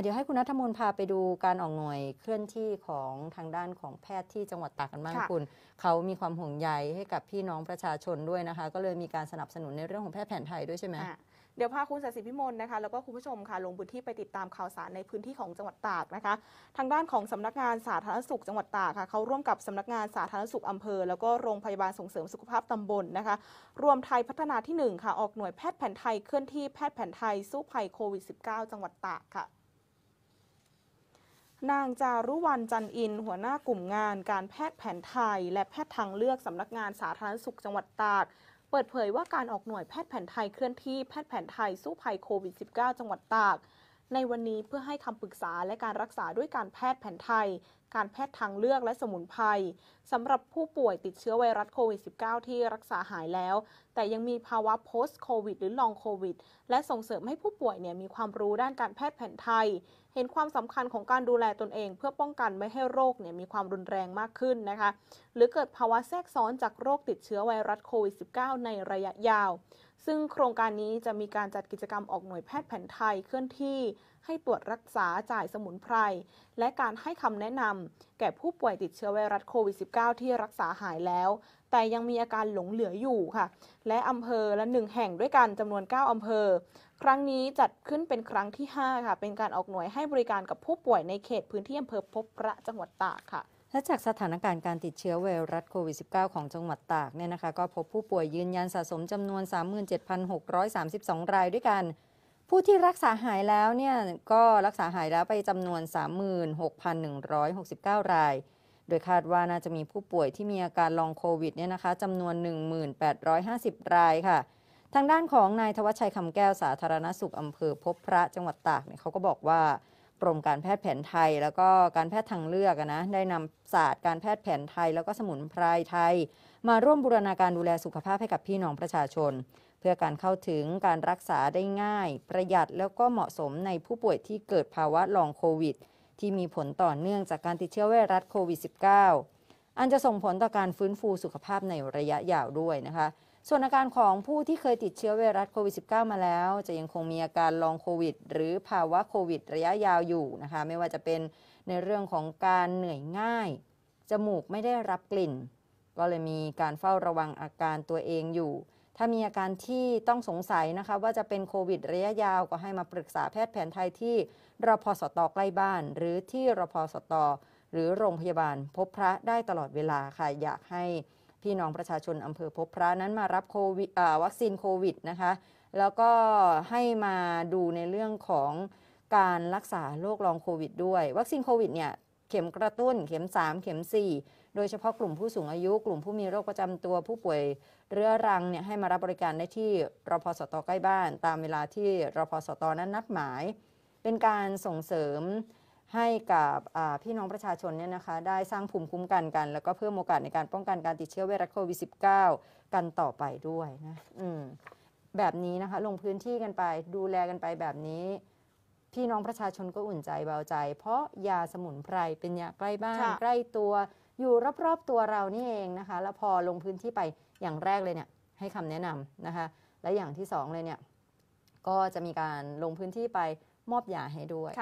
เดี๋ยวให้คุณนัทมนพาไปดูการออกหน่วยเคลื่อนที่ของทางด้านของแพทย์ที่จังหวัดตากกันบ้างคุณ เขามีความห่วงใยให้กับพี่น้องประชาชนด้วยนะคะ ก็เลยมีการสนับสนุนในเรื่องของแพทย์แผนไทยด้วยใช่ไหมเดี๋ยวพาคุณสศิพิมลนะคะแล้วก็คุณผู้ชมค่ะลงพื้นที่ไปติดตามข่าวสารในพื้นที่ของจังหวัดตากนะคะ ทางด้านของสำนักงานสาธารณสุขจังหวัดตากค่ะเขาร่วมกับสำนักงานสาธารณสุขอำเภอ แล้วก็โรงพยาบาลส่งเสริมสุขภาพตำบลนะคะรวมไทยพัฒนาที่ 1 ค่ะ ออกหน่วยแพทย์แผนไทยเคลื่อนที่แพทย์แผนไทยสู้ภัยโควิด -19 จังหวัดตากค่ะนางจารุวรรณจันอินหัวหน้ากลุ่มงานการแพทย์แผนไทย และแพทย์ทางเลือกสำนักงานสาธารณสุขจังหวัดตาก เปิดเผยว่าการออกหน่วยแพทย์แผนไทยเคลื่อนที่แพทย์แผนไทยสู้ภัยโควิด -19 จังหวัดตากในวันนี้เพื่อให้คำปรึกษาและการรักษาด้วยการแพทย์แผนไทย การแพทย์ทางเลือกและสมุนไพรสำหรับผู้ป่วยติดเชื้อไวรัสโควิด -19 ที่รักษาหายแล้ว แต่ยังมีภาวะ post covid หรือ long covid และส่งเสริมให้ผู้ป่วยเนี่ยมีความรู้ด้านการแพทย์แผนไทย เห็นความสำคัญของการดูแลตนเอง เพื่อป้องกันไม่ให้โรคเนี่ยมีความรุนแรงมากขึ้นนะคะหรือเกิดภาวะแทรกซ้อนจากโรคติดเชื้อไวรัสโควิด -19 ในระยะยาวซึ่งโครงการนี้จะมีการจัดกิจกรรมออกหน่วยแพทย์แผนไทยเคลื่อนที่ให้ตรวจรักษาจ่ายสมุนไพร และการให้คำแนะนำแก่ผู้ป่วยติดเชื้อไวรัสโควิด -19 ที่รักษาหายแล้ว แต่ยังมีอาการหลงเหลืออยู่ค่ะ และอำเภอละหนึ่งแห่งด้วยกันจำนวน 9อำเภอ ครั้งนี้จัดขึ้นเป็นครั้งที่ 5 ค่ะ เป็นการออกหน่วยให้บริการกับผู้ป่วยในเขตพื้นที่อำเภอพบพระจังหวัดตากค่ะและจากสถานการณ์การติดเชื้อไวรัสโควิด -19 ของจังหวัดตากเนี่ยนะคะก็พบผู้ป่วยยืนยันสะสมจำนวน 37,632 รายด้วยกัน ผู้ที่รักษาหายแล้วเนี่ยก็รักษาหายแล้วไปจำนวน 36,169 ราย โดยคาดว่าน่าจะมีผู้ป่วยที่มีอาการลองโควิดเนี่ยนะคะจำนวน 1850 รายค่ะ ทางด้านของนายทวชัยคำแก้วสาธารณสุขอำเภอพบพระจังหวัดตากเนี่ยเขาก็บอกว่ากรมการแพทย์แผนไทยแล้วก็การแพทย์ทางเลือกนะ ได้นำศาสตร์การแพทย์แผนไทยแล้วก็สมุนไพรไทย มาร่วมบูรณาการดูแลสุขภาพให้กับพี่น้องประชาชน เพื่อการเข้าถึงการรักษาได้ง่าย ประหยัดแล้วก็เหมาะสมในผู้ป่วยที่เกิดภาวะลองโควิดที่มีผลต่อเนื่องจากการติดเชื้อไวรัสโควิด -19 อันจะส่งผลต่อการฟื้นฟูสุขภาพในระยะยาวด้วยนะคะส่วนอาการของผู้ที่เคยติดเชื้อไวรัสโควิด -19 มาแล้วจะยังคงมีอาการลองโควิดหรือภาวะโควิดระยะยาวอยู่นะคะไม่ว่าจะเป็นในเรื่องของการเหนื่อยง่ายจมูกไม่ได้รับกลิ่น ก็เลยมีการเฝ้าระวังอาการตัวเองอยู่ ถ้ามีอาการที่ต้องสงสัยนะคะว่าจะเป็นโควิดระยะยาวก็ให้มาปรึกษาแพทย์แผนไทยที่รพสตใกล้บ้าน หรือที่รพสตหรือโรงพยาบาลพบพระได้ตลอดเวลาค่ะอยากให้พี่น้องประชาชน อำเภอพบพระนั้นมารับโควิดวัคซีนโควิดนะคะ แล้วก็ให้มาดูในเรื่องของการรักษาโรคลองโควิดด้วยวัคซีนโควิดเนี่ยเข็มกระตุ้น เข็ม 3 เข็ม4โดยเฉพาะกลุ่มผู้สูงอายุกลุ่มผู้มีโรคประจำตัวผู้ป่วย เรื้อรังเนี่ยให้มารับบริการได้ที่รพสตใกล้บ้าน ตามเวลาที่รพสตนั้นนัดหมาย เป็นการส่งเสริมให้กับพี่น้องประชาชนเนี่ยนะคะได้สร้างภูมิคุ้มกันกันแล้วก็เพิ่มโอกาสในการป้องกันการติดเชื้อไวรัสโควิด -19 กันต่อไปด้วยนะอืมแบบนี้นะคะ ลงพื้นที่กันไปดูแลกันไปแบบนี้ พี่น้องประชาชนก็อุ่นใจเบาใจ เพราะยาสมุนไพรเป็นยาใกล้บ้านใกล้ตัว อยู่รอบๆตัวเรานี่เองนะคะ แล้วพอลงพื้นที่ไปอย่างแรกเลยเนี่ย ให้คำแนะนำนะคะ และอย่างที่2เลยเนี่ย ก็จะมีการลงพื้นที่ไปมอบยาให้ด้วย